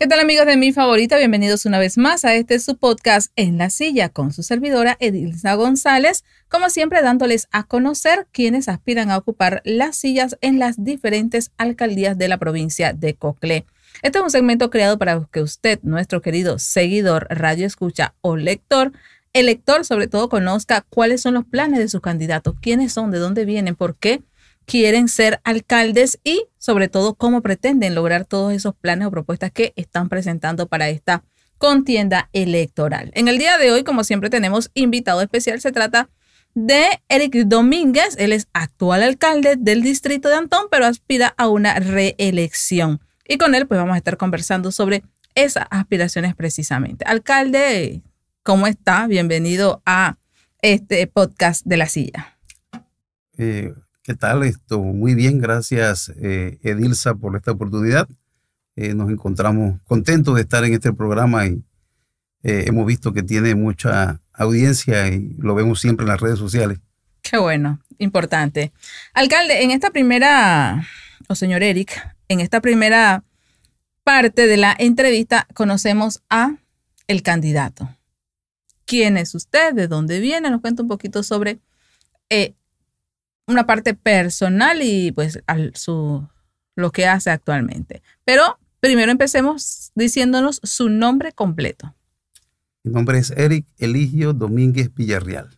¿Qué tal amigos de mi favorita? Bienvenidos una vez más a este su podcast En la silla con su servidora Edilza González, como siempre dándoles a conocer quienes aspiran a ocupar las sillas en las diferentes alcaldías de la provincia de Coclé. Este es un segmento creado para que usted, nuestro querido seguidor, radio escucha o lector, el lector sobre todo conozca cuáles son los planes de sus candidatos, quiénes son, de dónde vienen, por qué quieren ser alcaldes y sobre todo cómo pretenden lograr todos esos planes o propuestas que están presentando para esta contienda electoral. En el día de hoy, como siempre, tenemos invitado especial. Se trata de Eric Domínguez. Él es actual alcalde del distrito de Antón, pero aspira a una reelección. Y con él, pues vamos a estar conversando sobre esas aspiraciones precisamente. Alcalde, ¿cómo está? Bienvenido a este podcast de la silla. Eh, ¿Qué tal? Esto muy bien, gracias eh, Edilsa por esta oportunidad. Eh, nos encontramos contentos de estar en este programa y eh, hemos visto que tiene mucha audiencia y lo vemos siempre en las redes sociales. Qué bueno, importante. Alcalde, en esta primera, o señor Eric, en esta primera parte de la entrevista conocemos a el candidato. ¿Quién es usted? ¿De dónde viene? Nos cuenta un poquito sobre eh, una parte personal y pues al, su, lo que hace actualmente. Pero primero empecemos diciéndonos su nombre completo. Mi nombre es Eric Eligio Domínguez Villarreal.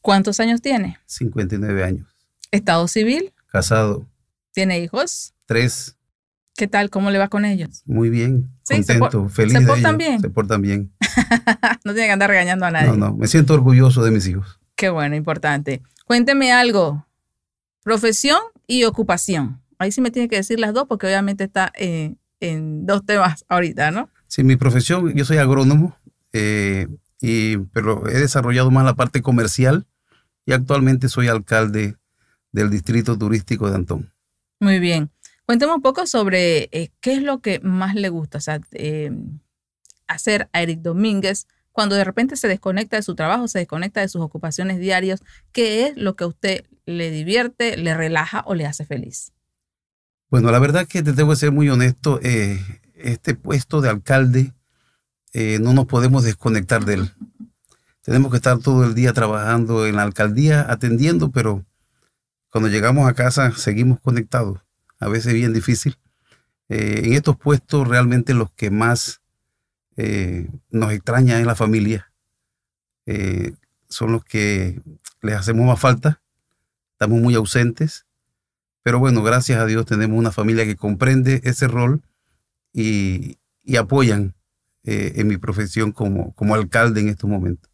¿Cuántos años tiene? 59 años. ¿Estado civil? Casado. ¿Tiene hijos? Tres. ¿Qué tal? ¿Cómo le va con ellos? Muy bien, contento, se feliz. ¿Se portan bien? Se portan bien. no tiene que andar regañando a nadie. No, no, me siento orgulloso de mis hijos. Qué bueno, importante. Cuénteme algo profesión y ocupación. Ahí sí me tiene que decir las dos porque obviamente está eh, en dos temas ahorita, ¿no? Sí, mi profesión, yo soy agrónomo, eh, y, pero he desarrollado más la parte comercial y actualmente soy alcalde del distrito turístico de Antón. Muy bien. Cuénteme un poco sobre eh, qué es lo que más le gusta hacer a Eric Domínguez cuando de repente se desconecta de su trabajo, se desconecta de sus ocupaciones diarias. ¿Qué es lo que a usted le divierte, le relaja o le hace feliz? Bueno, la verdad que te debo ser muy honesto, eh, este puesto de alcalde eh, no nos podemos desconectar de él. Tenemos que estar todo el día trabajando en la alcaldía, atendiendo, pero cuando llegamos a casa seguimos conectados, a veces bien difícil. Eh, en estos puestos realmente los que más nos extraña en la familia, son los que les hacemos más falta estamos muy ausentes, pero bueno, gracias a Dios tenemos una familia que comprende ese rol y, apoyan eh, en mi profesión como, como alcalde en estos momentos.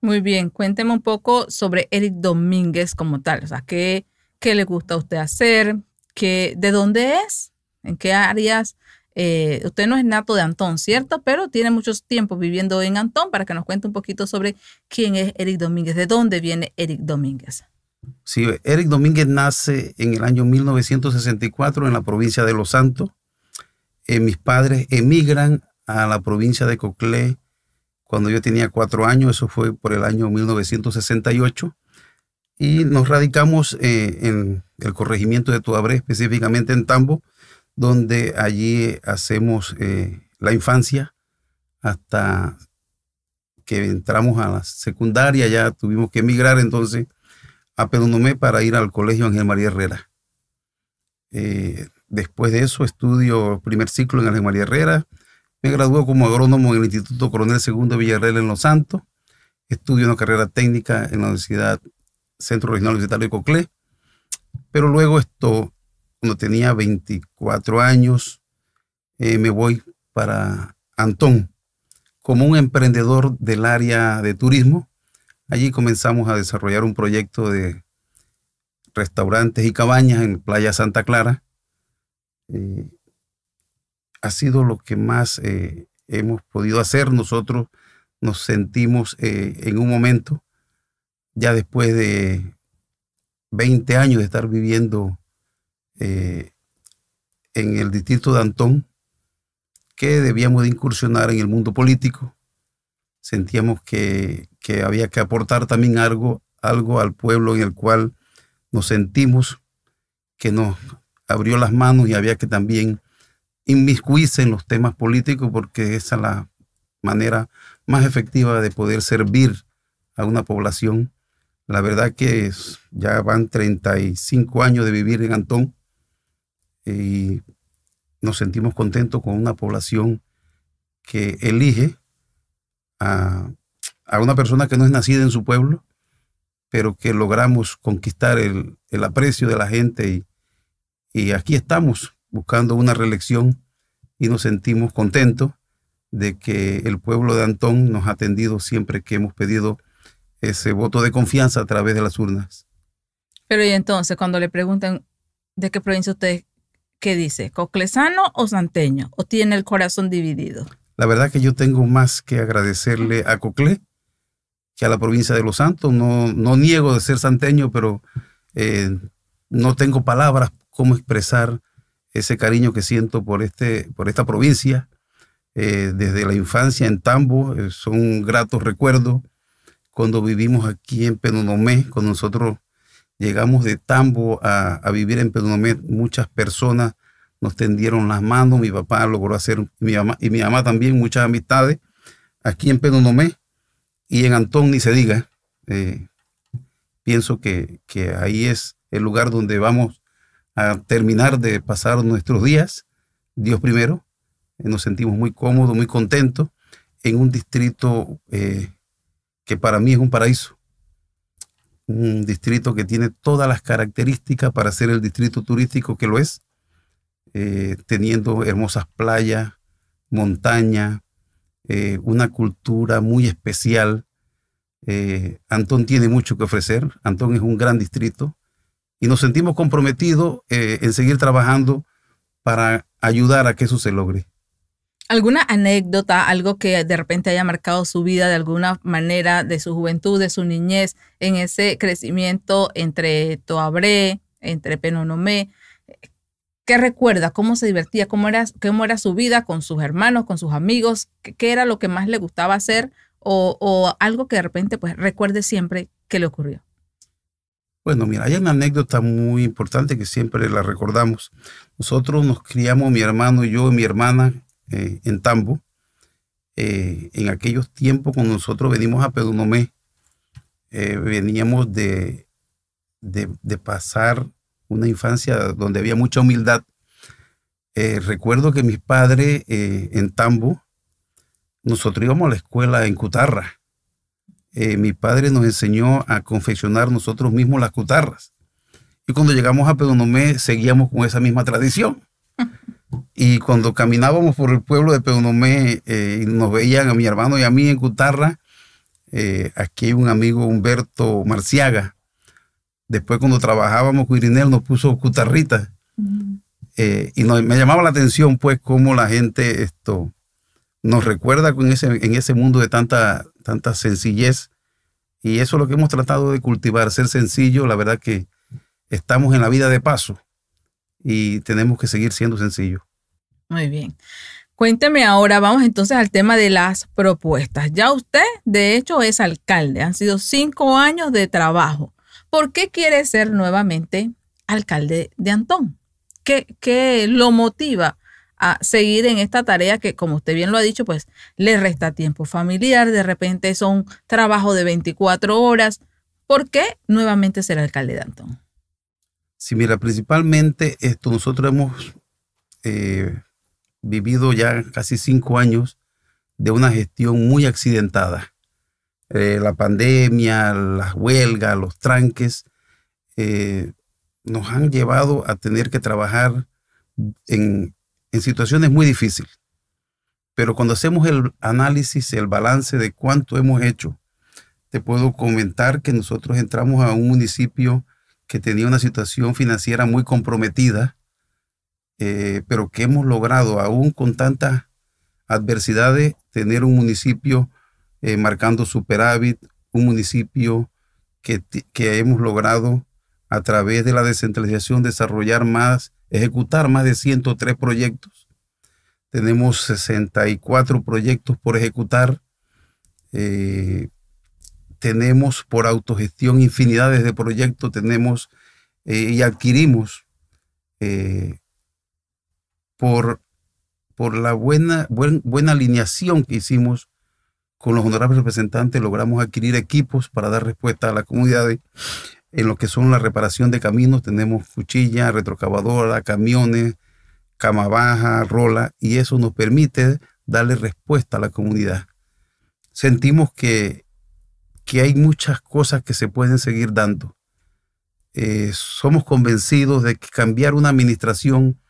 Muy bien, cuénteme un poco sobre Eric Domínguez como tal, o sea, ¿qué, qué le gusta a usted hacer? ¿Qué, ¿De dónde es? ¿En qué áreas? Eh, usted no es nato de Antón, ¿cierto? Pero tiene muchos tiempos viviendo en Antón para que nos cuente un poquito sobre quién es Eric Domínguez, de dónde viene Eric Domínguez. Eric Domínguez nace en el año 1964 en la provincia de Los Santos. Eh, mis padres emigran a la provincia de Coclé cuando yo tenía cuatro años, eso fue por el año 1968. Y nos radicamos eh, en el corregimiento de Tuabré, específicamente en Tambo, donde allí eh, hacemos la infancia hasta que entramos a la secundaria, ya tuvimos que emigrar, entonces a para ir al colegio Ángel María Herrera. Eh, después de eso estudio primer ciclo en Ángel María Herrera. Me graduó como agrónomo en el Instituto Coronel Segundo Villarreal en Los Santos. Estudio una carrera técnica en la Universidad Centro Regional Universitario de Coclé. Pero luego esto, cuando tenía 24 años, eh, me voy para Antón como un emprendedor del área de turismo Allí comenzamos a desarrollar un proyecto de restaurantes y cabañas en Playa Santa Clara. Eh, ha sido lo que más eh, hemos podido hacer. Nosotros nos sentimos eh, en un momento, ya después de 20 años de estar viviendo en el distrito de Antón, que debíamos de incursionar en el mundo político sentíamos que, había que aportar también algo, algo al pueblo en el cual nos sentimos, que nos abrió las manos y había que también inmiscuirse en los temas políticos porque esa es la manera más efectiva de poder servir a una población. La verdad que ya van 35 años de vivir en Antón y nos sentimos contentos con una población que elige a, una persona que no es nacida en su pueblo, pero que logramos conquistar el, aprecio de la gente y, y aquí estamos buscando una reelección y nos sentimos contentos de que el pueblo de Antón nos ha atendido siempre que hemos pedido ese voto de confianza a través de las urnas. Pero y entonces, cuando le preguntan de qué provincia usted, ¿qué dice? ¿Coclesano o santeño? ¿O tiene el corazón dividido? La verdad que yo tengo más que agradecerle a Coclé que a la provincia de Los Santos. No, niego de ser santeño, pero eh, no tengo palabras cómo expresar ese cariño que siento por, este, por esta provincia. Eh, desde la infancia en Tambo, eh, son gratos recuerdos. Cuando vivimos aquí en Penonomé, cuando nosotros llegamos de Tambo a, a vivir en Penonomé, muchas personas nos tendieron las manos, mi papá logró hacer, mi mamá, y mi mamá también, muchas amistades, aquí en Pedonomé y en Antón, ni se diga. Eh, pienso que, ahí es el lugar donde vamos a terminar de pasar nuestros días, Dios primero. Eh, nos sentimos muy cómodos, muy contentos en un distrito eh, que para mí es un paraíso. Un distrito que tiene todas las características para ser el distrito turístico que lo es. Eh, teniendo hermosas playas, montaña, eh, una cultura muy especial. Eh, Antón tiene mucho que ofrecer, Antón es un gran distrito y nos sentimos comprometidos en seguir trabajando para ayudar a que eso se logre. ¿Alguna anécdota, algo que de repente haya marcado su vida de alguna manera, de su juventud, de su niñez, en ese crecimiento entre Toabré, entre Penonomé? ¿Qué recuerda? ¿Cómo se divertía? ¿Cómo era, su vida con sus hermanos, con sus amigos? ¿Qué, era lo que más le gustaba hacer? O, algo que de repente pues recuerde siempre que le ocurrió. Bueno, mira, hay una anécdota muy importante que siempre la recordamos. Nosotros nos criamos, mi hermano, y yo y mi hermana, eh, en Tambo. Eh, en aquellos tiempos cuando nosotros venimos a Pedunomé, eh, veníamos de, de pasar una infancia donde había mucha humildad. Eh, recuerdo que mis padres eh, en Tambo, nosotros íbamos a la escuela en Cutarra. Eh, mi padre nos enseñó a confeccionar nosotros mismos las cutarras. Y cuando llegamos a Pedonomé seguíamos con esa misma tradición. Y cuando caminábamos por el pueblo de Pedonomé y nos veían a mi hermano y a mí en Cutarra, aquí hay un amigo Humberto Marciaga, Después cuando trabajábamos con Irinel nos puso Cutarrita eh, y me llamaba la atención pues cómo la gente esto nos recuerda con ese, en ese mundo de tanta, tanta sencillez. Y eso es lo que hemos tratado de cultivar, ser sencillo. La verdad que estamos en la vida de paso y tenemos que seguir siendo sencillos. Muy bien. Cuénteme ahora, vamos entonces al tema de las propuestas. Ya usted, de hecho, es alcalde. Han sido cinco años de trabajo. ¿por qué quiere ser nuevamente alcalde de Antón? ¿Qué, lo motiva a seguir en esta tarea que, como usted bien lo ha dicho, pues le resta tiempo familiar, de repente son trabajo de 24 horas? ¿Por qué nuevamente ser alcalde de Antón? Sí, mira, principalmente esto, nosotros hemos eh, vivido ya casi cinco años de una gestión muy accidentada. Eh, la pandemia, las huelgas, los tranques, eh, nos han llevado a tener que trabajar en, situaciones muy difíciles. Pero cuando hacemos el análisis, el balance de cuánto hemos hecho, te puedo comentar que nosotros entramos a un municipio que tenía una situación financiera muy comprometida, eh, pero que hemos logrado, aún con tantas adversidades, tener un municipio eh, marcando superávit, un municipio que, hemos logrado a través de la descentralización desarrollar más, ejecutar más de 103 proyectos. Tenemos 64 proyectos por ejecutar. Eh, tenemos por autogestión infinidades de proyectos. Tenemos eh, y adquirimos por, por la buena, buena alineación que hicimos con los honorables representantes logramos adquirir equipos para dar respuesta a las comunidades en lo que son la reparación de caminos. Tenemos cuchilla, retrocavadora, camiones, cama baja, rola, y eso nos permite darle respuesta a la comunidad. Sentimos que, hay muchas cosas que se pueden seguir dando. Eh, somos convencidos de que cambiar una administración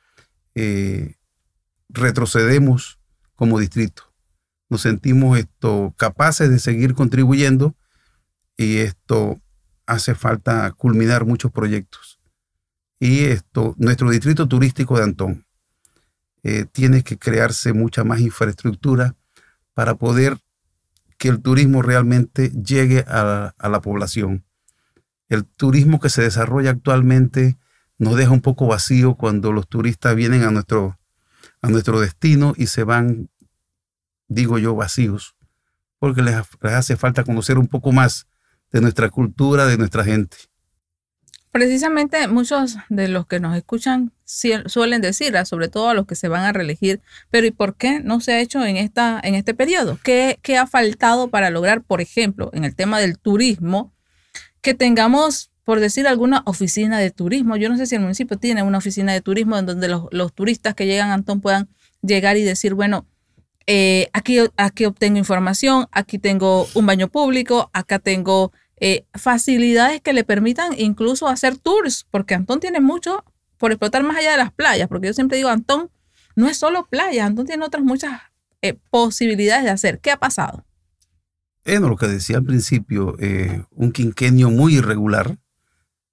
eh, retrocedemos como distrito nos sentimos esto, capaces de seguir contribuyendo y esto hace falta culminar muchos proyectos. Y esto, nuestro distrito turístico de Antón eh, tiene que crearse mucha más infraestructura para poder que el turismo realmente llegue a, a la población. El turismo que se desarrolla actualmente nos deja un poco vacío cuando los turistas vienen a nuestro, a nuestro destino y se van digo yo, vacíos, porque les, hace falta conocer un poco más de nuestra cultura, de nuestra gente. Precisamente muchos de los que nos escuchan suelen decir, ah, sobre todo a los que se van a reelegir, pero ¿y por qué no se ha hecho en, esta, en este periodo? ¿Qué, ¿Qué ha faltado para lograr, por ejemplo, en el tema del turismo, que tengamos, por decir, alguna oficina de turismo? Yo no sé si el municipio tiene una oficina de turismo en donde los, los turistas que llegan a Antón puedan llegar y decir, bueno, eh, aquí, aquí obtengo información, aquí tengo un baño público, acá tengo eh, facilidades que le permitan incluso hacer tours, porque Antón tiene mucho por explotar más allá de las playas, porque yo siempre digo, Antón no es solo playa, Antón tiene otras muchas eh, posibilidades de hacer. ¿Qué ha pasado? Bueno, lo que decía al principio, eh, un quinquenio muy irregular,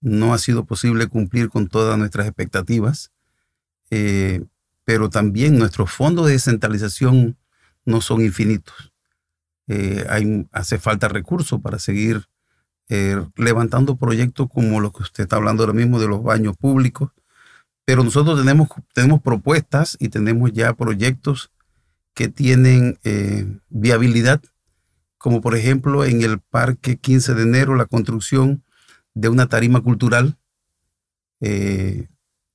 no ha sido posible cumplir con todas nuestras expectativas, pero también nuestro fondo de descentralización no son infinitos. Eh, hay, hace falta recursos para seguir eh, levantando proyectos como lo que usted está hablando ahora mismo de los baños públicos, pero nosotros tenemos, tenemos propuestas y tenemos ya proyectos que tienen eh, viabilidad, como por ejemplo en el Parque 15 de enero la construcción de una tarima cultural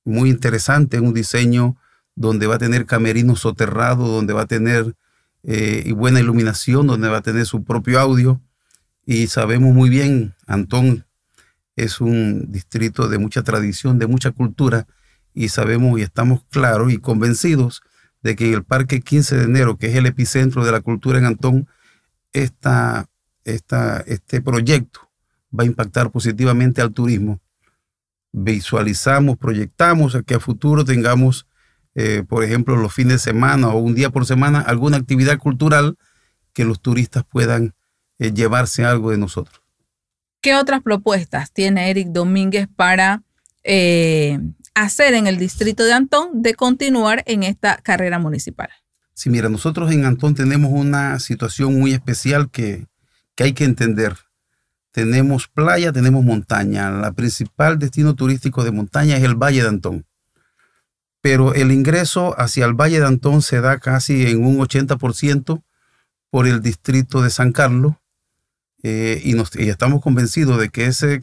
muy interesante, un diseño donde va a tener camerinos soterrados, donde va a tener eh, y buena iluminación, donde va a tener su propio audio. Y sabemos muy bien, Antón es un distrito de mucha tradición, de mucha cultura, y sabemos y estamos claros y convencidos de que en el Parque 15 de Enero, que es el epicentro de la cultura en Antón, esta, este proyecto va a impactar positivamente al turismo. Visualizamos, proyectamos a que a futuro tengamos eh, por ejemplo, los fines de semana o un día por semana, alguna actividad cultural que los turistas puedan eh, llevarse algo de nosotros. ¿Qué otras propuestas tiene Eric Domínguez para eh, hacer en el distrito de Antón de continuar en esta carrera municipal? Sí, mira, nosotros en Antón tenemos una situación muy especial que, que hay que entender. Tenemos playa, tenemos montaña. La principal destino turístico de montaña es el Valle de Antón pero el ingreso hacia el Valle de Antón se da casi en un 80% por el distrito de San Carlos eh, y, estamos convencidos de que ese,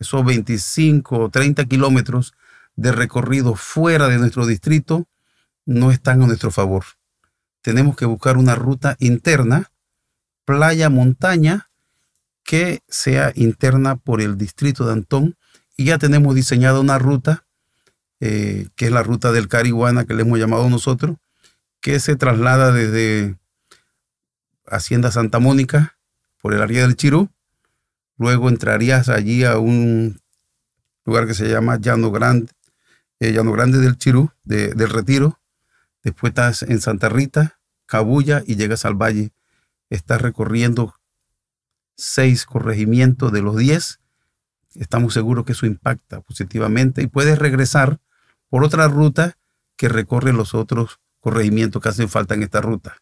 esos 25 o 30 kilómetros de recorrido fuera de nuestro distrito no están a nuestro favor. Tenemos que buscar una ruta interna, playa-montaña, que sea interna por el distrito de Antón y ya tenemos diseñada una ruta eh, que es la ruta del Carihuana, que le hemos llamado nosotros, que se traslada desde Hacienda Santa Mónica por el área del Chirú. Luego entrarías allí a un lugar que se llama Llano Grande, eh, Grande del Chirú, del Retiro. Después estás en Santa Rita, Cabulla y llegas al valle. Estás recorriendo seis corregimientos de los diez. Estamos seguros que eso impacta positivamente y puedes regresar por otra ruta que recorre los otros corregimientos que hacen falta en esta ruta.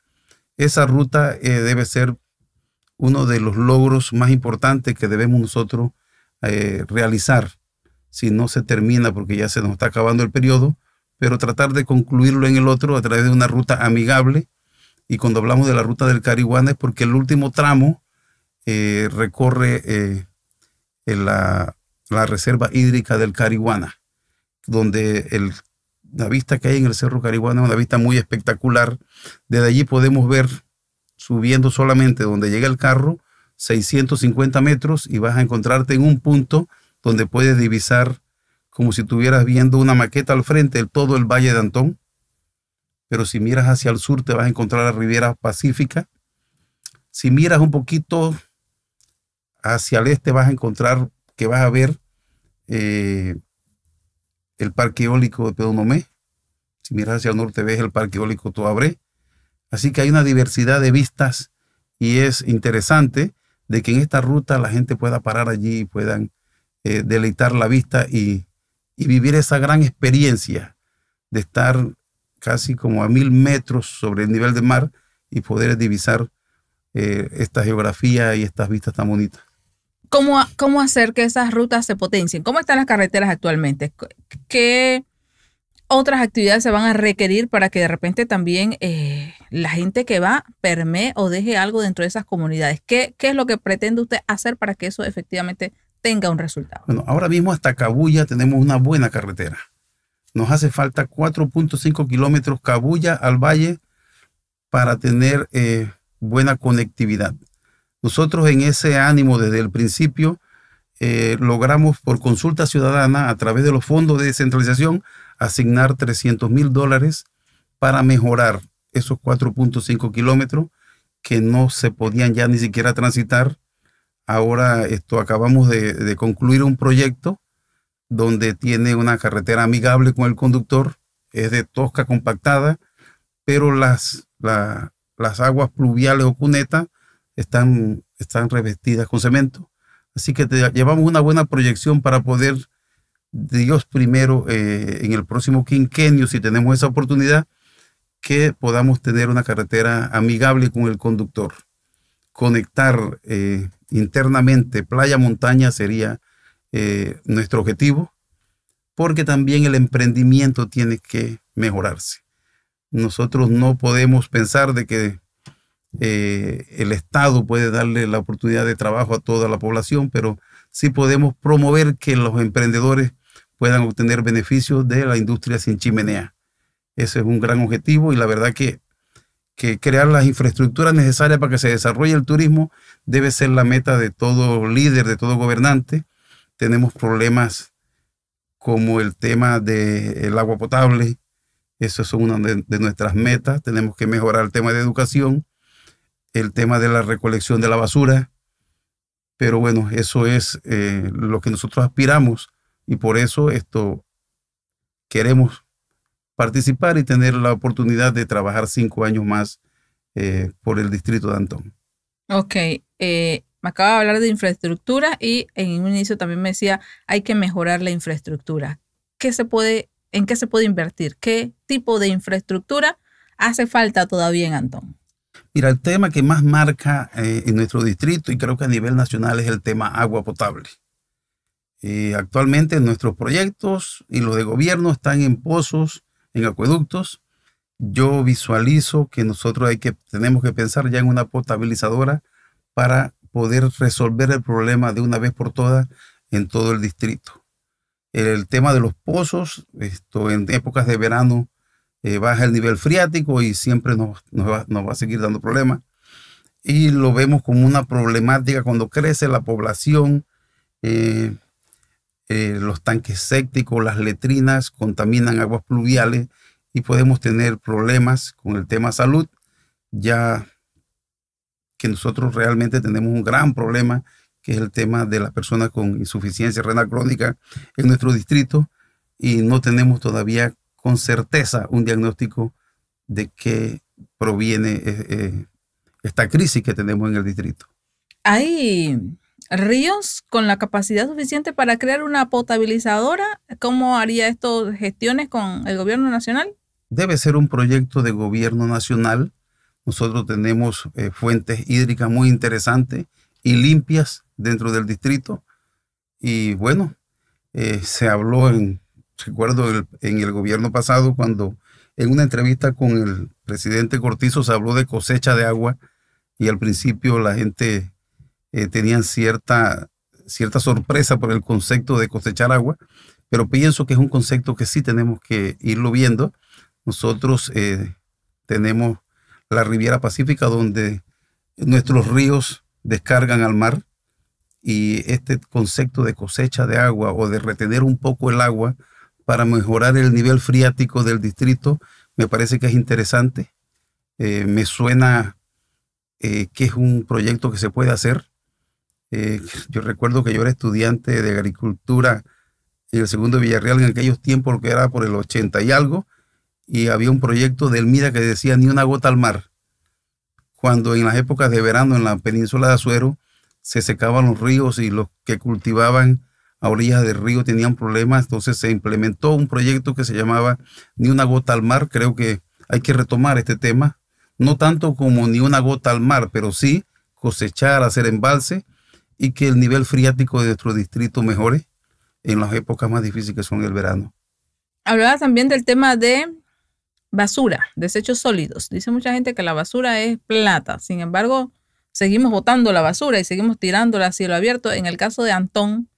Esa ruta eh, debe ser uno de los logros más importantes que debemos nosotros eh, realizar. Si no se termina porque ya se nos está acabando el periodo, pero tratar de concluirlo en el otro a través de una ruta amigable. Y cuando hablamos de la ruta del Carihuana es porque el último tramo eh, recorre la, la reserva hídrica del Carihuana donde la vista que hay en el Cerro Carihuana es una vista muy espectacular. Desde allí podemos ver, subiendo solamente donde llega el carro, 650 metros y vas a encontrarte en un punto donde puedes divisar como si estuvieras viendo una maqueta al frente, todo el Valle de Antón. Pero si miras hacia el sur te vas a encontrar la Riviera Pacífica. Si miras un poquito hacia el este vas a encontrar que vas a ver eh, el parque eólico de Pedonomé. Si miras hacia el norte ves el parque eólico Toabré. Así que hay una diversidad de vistas y es interesante de que en esta ruta la gente pueda parar allí y puedan eh, deleitar la vista y, vivir esa gran experiencia de estar casi como a mil metros sobre el nivel del mar y poder divisar eh, esta geografía y estas vistas tan bonitas cómo, hacer que esas rutas se potencien. ¿Cómo están las carreteras actualmente? ¿Qué otras actividades se van a requerir para que de repente también eh, la gente que va permee o deje algo dentro de esas comunidades? ¿Qué, es lo que pretende usted hacer para que eso efectivamente tenga un resultado? Bueno, ahora mismo hasta Cabulla tenemos una buena carretera. Nos hace falta 4.5 kilómetros Cabulla al valle para tener eh, buena conectividad. Nosotros en ese ánimo desde el principio eh, logramos por consulta ciudadana a través de los fondos de descentralización asignar 300 mil dólares para mejorar esos 4.5 kilómetros que no se podían ya ni siquiera transitar. Ahora esto acabamos de, concluir un proyecto donde tiene una carretera amigable con el conductor, es de tosca compactada, pero las, las aguas pluviales o cunetas están, están revestidas con cemento. Así que llevamos una buena proyección para poder, Dios primero, eh, en el próximo quinquenio, si tenemos esa oportunidad, que podamos tener una carretera amigable con el conductor. Conectar eh, internamente playa-montaña sería eh, nuestro objetivo, porque también el emprendimiento tiene que mejorarse. Nosotros no podemos pensar de que eh, el Estado puede darle la oportunidad de trabajo a toda la población, pero sí podemos promover que los emprendedores puedan obtener beneficios de la industria sin chimenea. Ese es un gran objetivo y la verdad que, que crear las infraestructuras necesarias para que se desarrolle el turismo debe ser la meta de todo líder, de todo gobernante. Tenemos problemas como el tema del el agua potable, eso es una de nuestras metas. Tenemos que mejorar el tema de educación el tema de la recolección de la basura. Pero bueno, eso es eh, lo que nosotros aspiramos y por eso esto queremos participar y tener la oportunidad de trabajar cinco años más eh, por el distrito de Antón. Ok, eh, me acaba de hablar de infraestructura y en un inicio también me decía hay que mejorar la infraestructura. ¿Qué se puede, en qué se puede invertir? ¿Qué tipo de infraestructura hace falta todavía en Antón? Mira, el tema que más marca eh, en nuestro distrito y creo que a nivel nacional es el tema agua potable. Eh, actualmente nuestros proyectos y los de gobierno están en pozos, en acueductos. Yo visualizo que nosotros hay que, tenemos que pensar ya en una potabilizadora para poder resolver el problema de una vez por todas en todo el distrito. El tema de los pozos, esto en épocas de verano eh, baja el nivel friático y siempre nos, va, a seguir dando problemas. Y lo vemos como una problemática cuando crece la población. Eh, eh, los tanques sépticos, las letrinas contaminan aguas pluviales y podemos tener problemas con el tema salud, ya que nosotros realmente tenemos un gran problema, que es el tema de las personas con insuficiencia renal crónica en nuestro distrito y no tenemos todavía con certeza un diagnóstico de qué proviene eh, eh, esta crisis que tenemos en el distrito. Hay ríos con la capacidad suficiente para crear una potabilizadora. ¿Cómo haría esto gestiones con el gobierno nacional? Debe ser un proyecto de gobierno nacional. Nosotros tenemos eh, fuentes hídricas muy interesantes y limpias dentro del distrito. Y bueno, se habló en recuerdo en el gobierno pasado cuando en una entrevista con el presidente Cortizo se habló de cosecha de agua y al principio la gente eh, tenía cierta, cierta sorpresa por el concepto de cosechar agua, pero pienso que es un concepto que sí tenemos que irlo viendo. Nosotros eh, tenemos la Riviera Pacífica donde nuestros ríos descargan al mar y este concepto de cosecha de agua o de retener un poco el agua para mejorar el nivel friático del distrito, me parece que es interesante. Eh, me suena eh, que es un proyecto que se puede hacer. Eh, yo recuerdo que yo era estudiante de agricultura en el segundo Villarreal en aquellos tiempos, que era por el 80 y algo, y había un proyecto del MIRA que decía ni una gota al mar. Cuando en las épocas de verano en la península de Azuero se secaban los ríos y los que cultivaban a orillas del río tenían problemas, entonces se implementó un proyecto que se llamaba Ni una gota al mar, creo que hay que retomar este tema, no tanto como ni una gota al mar, pero sí cosechar, hacer embalse y que el nivel friático de nuestro distrito mejore en las épocas más difíciles que son el verano. Hablaba también del tema de basura, desechos sólidos. Dice mucha gente que la basura es plata, sin embargo, seguimos botando la basura y seguimos tirándola a cielo abierto. En el caso de Antón,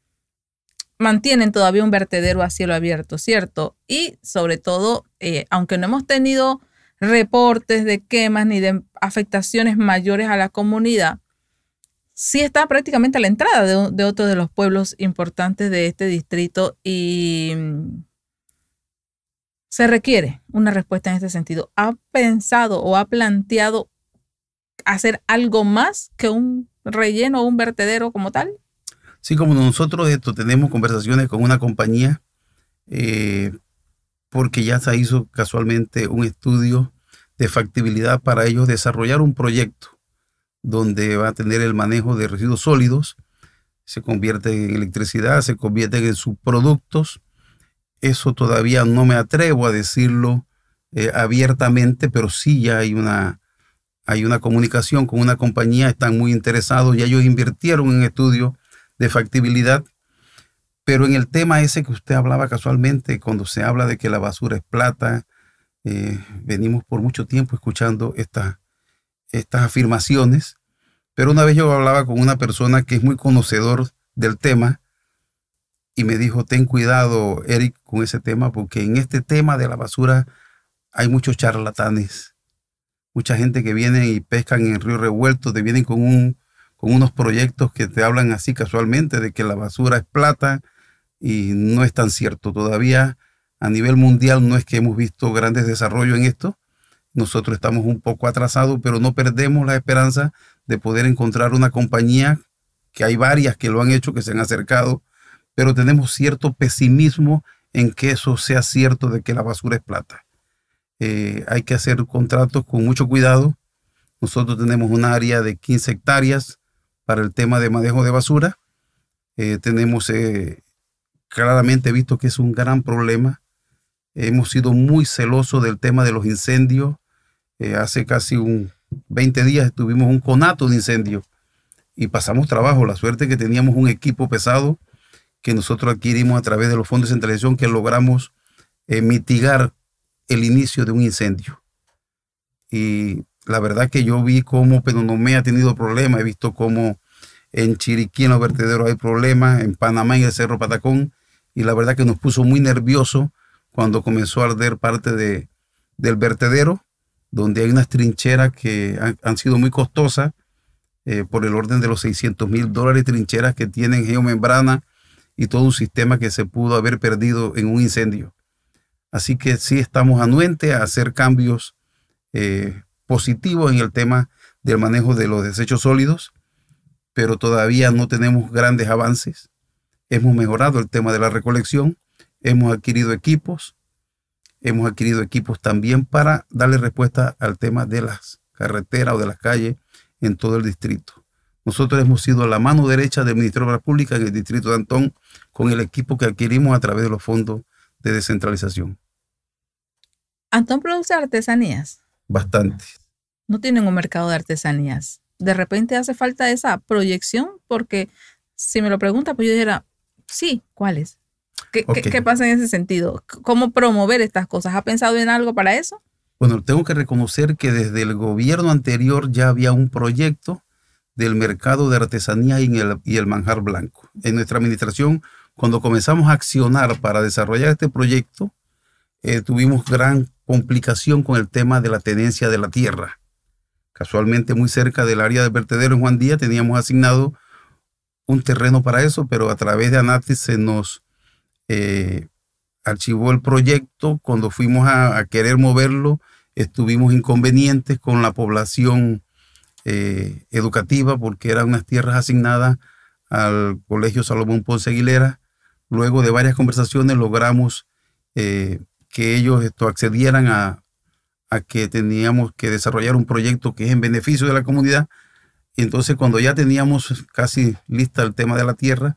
mantienen todavía un vertedero a cielo abierto, ¿cierto? Y sobre todo, eh, aunque no hemos tenido reportes de quemas ni de afectaciones mayores a la comunidad, sí está prácticamente a la entrada de, de otro de los pueblos importantes de este distrito y mm, se requiere una respuesta en este sentido. ¿Ha pensado o ha planteado hacer algo más que un relleno o un vertedero como tal? Sí, como nosotros esto, tenemos conversaciones con una compañía, eh, porque ya se hizo casualmente un estudio de factibilidad para ellos desarrollar un proyecto donde va a tener el manejo de residuos sólidos, se convierte en electricidad, se convierte en subproductos. Eso todavía no me atrevo a decirlo eh, abiertamente, pero sí ya hay una, hay una comunicación con una compañía, están muy interesados ya ellos invirtieron en estudios de factibilidad. Pero en el tema ese que usted hablaba casualmente, cuando se habla de que la basura es plata, eh, venimos por mucho tiempo escuchando estas afirmaciones. Pero una vez yo hablaba con una persona que es muy conocedor del tema y me dijo, ten cuidado, Eric, con ese tema, porque en este tema de la basura hay muchos charlatanes, mucha gente que viene y pescan en el río revuelto, te vienen con un con unos proyectos que te hablan así casualmente de que la basura es plata y no es tan cierto. Todavía a nivel mundial no es que hemos visto grandes desarrollos en esto. Nosotros estamos un poco atrasados, pero no perdemos la esperanza de poder encontrar una compañía, que hay varias que lo han hecho, que se han acercado, pero tenemos cierto pesimismo en que eso sea cierto de que la basura es plata. Eh, hay que hacer contratos con mucho cuidado. Nosotros tenemos un área de 15 hectáreas para el tema de manejo de basura. Eh, tenemos eh, claramente visto que es un gran problema. Hemos sido muy celosos del tema de los incendios. Eh, hace casi un 20 días tuvimos un conato de incendio y pasamos trabajo. La suerte que teníamos un equipo pesado que nosotros adquirimos a través de los fondos de centralización que logramos mitigar el inicio de un incendio. Y la verdad que yo vi cómo me ha tenido problemas, he visto cómo en Chiriquí, en los vertederos hay problemas, en Panamá, en el Cerro Patacón, y la verdad que nos puso muy nervioso cuando comenzó a arder parte de, del vertedero, donde hay unas trincheras que han, sido muy costosas, eh, por el orden de los 600 mil dólares, trincheras que tienen geomembrana y todo un sistema que se pudo haber perdido en un incendio. Así que sí estamos anuentes a hacer cambios eh, positivo en el tema del manejo de los desechos sólidos, pero todavía no tenemos grandes avances. Hemos mejorado el tema de la recolección, hemos adquirido equipos, hemos adquirido equipos también para darle respuesta al tema de las carreteras o de las calles en todo el distrito. Nosotros hemos sido la mano derecha del Ministerio de Obras Públicas en el distrito de Antón con el equipo que adquirimos a través de los fondos de descentralización. Antón produce artesanías bastante. No tienen un mercado de artesanías. De repente hace falta esa proyección porque si me lo pregunta, pues yo diría sí, ¿cuáles? ¿Qué, ¿qué, pasa en ese sentido? ¿Cómo promover estas cosas? ¿Ha pensado en algo para eso? Bueno, tengo que reconocer que desde el gobierno anterior ya había un proyecto del mercado de artesanía y el, y el manjar blanco. En nuestra administración, cuando comenzamos a accionar para desarrollar este proyecto, eh, tuvimos gran complicación con el tema de la tenencia de la tierra. Casualmente muy cerca del área de vertedero en Juan Díaz teníamos asignado un terreno para eso, pero a través de ANATIS se nos eh, archivó el proyecto. Cuando fuimos a, querer moverlo, estuvimos inconvenientes con la población eh, educativa porque eran unas tierras asignadas al Colegio Salomón Ponce Aguilera. Luego de varias conversaciones logramos eh, que ellos esto, accedieran a, que teníamos que desarrollar un proyecto que es en beneficio de la comunidad. entonces cuando ya teníamos casi lista el tema de la tierra,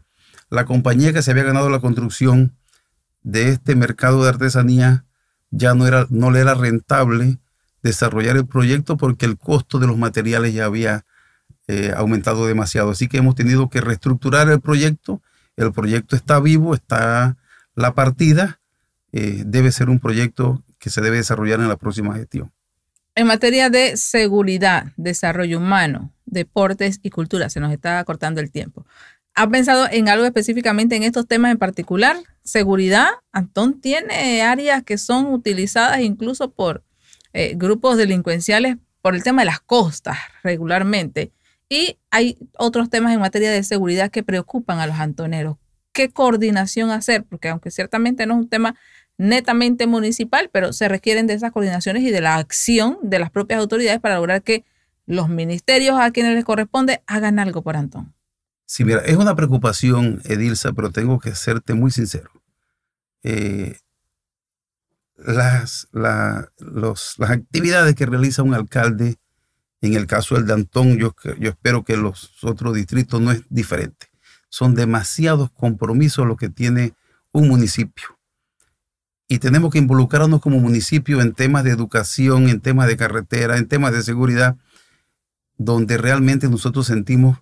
la compañía que se había ganado la construcción de este mercado de artesanía ya no, era, no le era rentable desarrollar el proyecto porque el costo de los materiales ya había eh, aumentado demasiado. Así que hemos tenido que reestructurar el proyecto. El proyecto está vivo, está la partida, eh, debe ser un proyecto que se debe desarrollar en la próxima gestión. En materia de seguridad, desarrollo humano, deportes y cultura, se nos está cortando el tiempo. ¿Ha pensado en algo específicamente en estos temas en particular? Seguridad, Antón tiene áreas que son utilizadas incluso por eh, grupos delincuenciales por el tema de las costas regularmente. Y hay otros temas en materia de seguridad que preocupan a los antoneros. ¿Qué coordinación hacer? Porque aunque ciertamente no es un tema netamente municipal, pero se requieren de esas coordinaciones y de la acción de las propias autoridades para lograr que los ministerios a quienes les corresponde hagan algo por Antón. Sí, mira, es una preocupación, Edilsa, pero tengo que serte muy sincero. Eh, las, las actividades que realiza un alcalde, en el caso del Antón, yo, yo espero que los otros distritos no es diferente. Son demasiados compromisos los que tiene un municipio y tenemos que involucrarnos como municipio en temas de educación, en temas de carretera, en temas de seguridad, donde realmente nosotros sentimos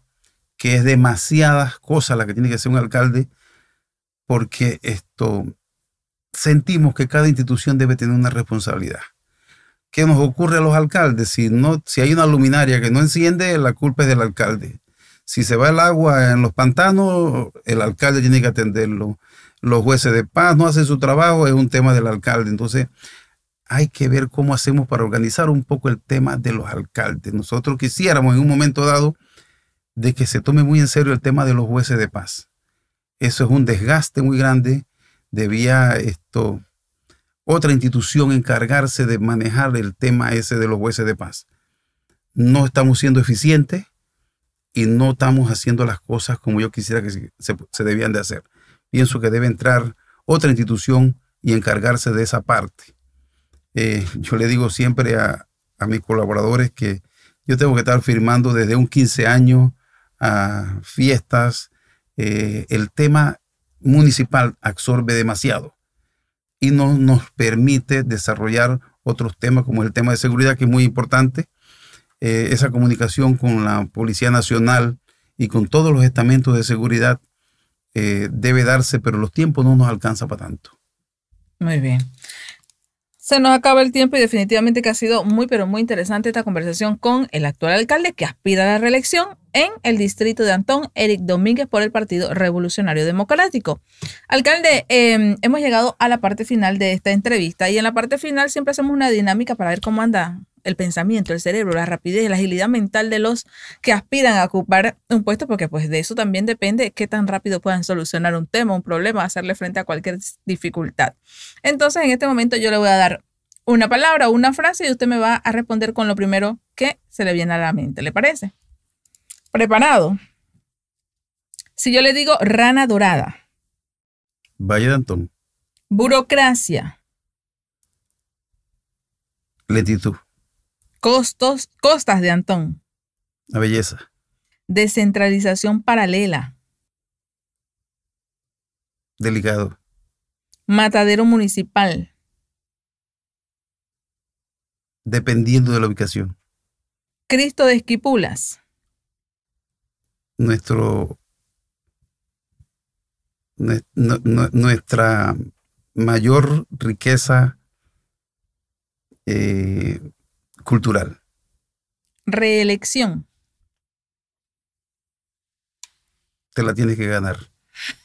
que es demasiadas cosas la que tiene que hacer un alcalde, porque esto sentimos que cada institución debe tener una responsabilidad. ¿Qué nos ocurre a los alcaldes? Si, no, si hay una luminaria que no enciende, la culpa es del alcalde. Si se va el agua en los pantanos, el alcalde tiene que atenderlo los jueces de paz no hacen su trabajo, es un tema del alcalde. Entonces, hay que ver cómo hacemos para organizar un poco el tema de los alcaldes. Nosotros quisiéramos en un momento dado de que se tome muy en serio el tema de los jueces de paz. Eso es un desgaste muy grande. Debía esto otra institución encargarse de manejar el tema ese de los jueces de paz. No estamos siendo eficientes y no estamos haciendo las cosas como yo quisiera que se, se debían de hacer pienso que debe entrar otra institución y encargarse de esa parte. Eh, yo le digo siempre a, mis colaboradores que yo tengo que estar firmando desde un 15 años a fiestas. Eh, el tema municipal absorbe demasiado y no nos permite desarrollar otros temas como el tema de seguridad, que es muy importante. Eh, esa comunicación con la Policía Nacional y con todos los estamentos de seguridad eh, debe darse, pero los tiempos no nos alcanzan para tanto. Muy bien. Se nos acaba el tiempo y definitivamente que ha sido muy, pero muy interesante esta conversación con el actual alcalde que aspira a la reelección en el distrito de Antón, Eric Domínguez, por el Partido Revolucionario Democrático. Alcalde, em, hemos llegado a la parte final de esta entrevista y en la parte final siempre hacemos una dinámica para ver cómo anda el pensamiento, el cerebro, la rapidez, la agilidad mental de los que aspiran a ocupar un puesto, porque pues de eso también depende qué tan rápido puedan solucionar un tema, un problema, hacerle frente a cualquier dificultad. Entonces, en este momento yo le voy a dar una palabra, una frase y usted me va a responder con lo primero que se le viene a la mente, ¿le parece? ¿Preparado? Si yo le digo rana dorada. Valle de Antón. Burocracia. Letitud. Costos, costas de Antón. La belleza. Descentralización paralela. Delicado. Matadero municipal. Dependiendo de la ubicación. Cristo de Esquipulas. Nuestro, nuestra mayor riqueza eh, cultural. Reelección. Te la tienes que ganar.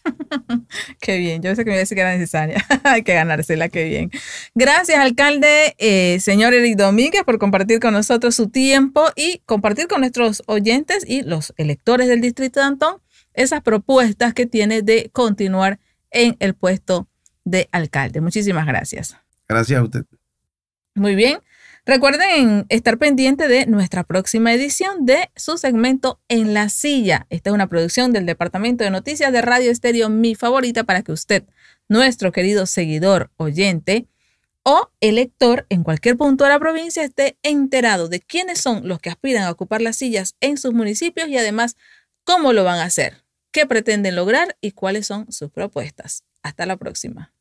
qué bien, yo sé que me decía que era necesaria. Hay que ganársela, qué bien. Gracias, alcalde, eh, señor Eric Domínguez, por compartir con nosotros su tiempo y compartir con nuestros oyentes y los electores del Distrito de Antón esas propuestas que tiene de continuar en el puesto de alcalde. Muchísimas gracias. Gracias a usted. Muy bien. Recuerden estar pendiente de nuestra próxima edición de su segmento En la silla. Esta es una producción del Departamento de Noticias de Radio Estéreo, mi favorita, para que usted, nuestro querido seguidor, oyente o elector en cualquier punto de la provincia esté enterado de quiénes son los que aspiran a ocupar las sillas en sus municipios y además cómo lo van a hacer, qué pretenden lograr y cuáles son sus propuestas. Hasta la próxima.